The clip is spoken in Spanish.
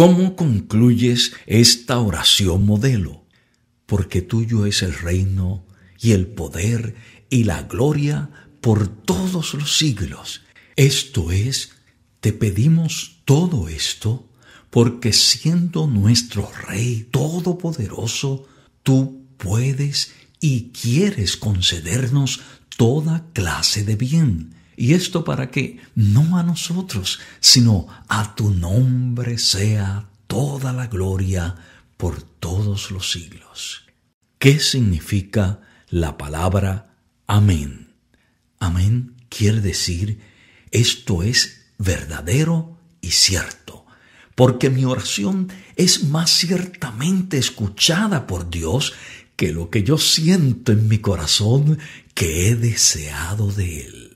¿Cómo concluyes esta oración modelo? Porque tuyo es el reino y el poder y la gloria por todos los siglos. Esto es, te pedimos todo esto, porque siendo nuestro Rey Todopoderoso, tú puedes y quieres concedernos toda clase de bien. ¿Y esto para que No a nosotros, sino a tu nombre sea toda la gloria por todos los siglos. ¿Qué significa la palabra amén? Amén quiere decir esto es verdadero y cierto, porque mi oración es más ciertamente escuchada por Dios que lo que yo siento en mi corazón que he deseado de él.